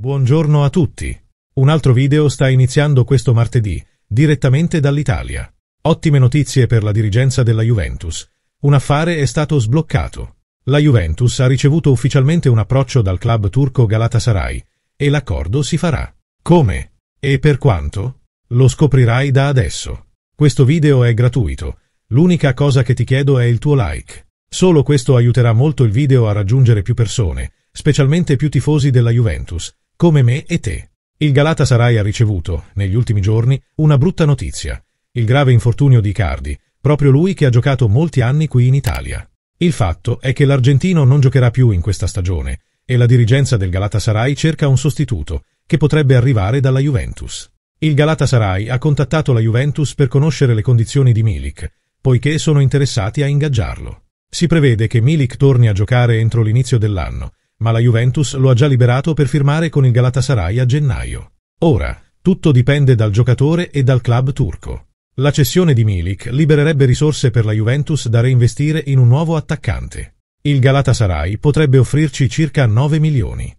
Buongiorno a tutti. Un altro video sta iniziando questo martedì, direttamente dall'Italia. Ottime notizie per la dirigenza della Juventus. Un affare è stato sbloccato. La Juventus ha ricevuto ufficialmente un approccio dal club turco Galatasaray e l'accordo si farà. Come? E per quanto? Lo scoprirai da adesso. Questo video è gratuito. L'unica cosa che ti chiedo è il tuo like. Solo questo aiuterà molto il video a raggiungere più persone, specialmente più tifosi della Juventus, come me e te. Il Galatasaray ha ricevuto, negli ultimi giorni, una brutta notizia. Il grave infortunio di Icardi, proprio lui che ha giocato molti anni qui in Italia. Il fatto è che l'argentino non giocherà più in questa stagione e la dirigenza del Galatasaray cerca un sostituto, che potrebbe arrivare dalla Juventus. Il Galatasaray ha contattato la Juventus per conoscere le condizioni di Milik, poiché sono interessati a ingaggiarlo. Si prevede che Milik torni a giocare entro l'inizio dell'anno ma la Juventus lo ha già liberato per firmare con il Galatasaray a gennaio. Ora, tutto dipende dal giocatore e dal club turco. La cessione di Milik libererebbe risorse per la Juventus da reinvestire in un nuovo attaccante. Il Galatasaray potrebbe offrirci circa 9 milioni.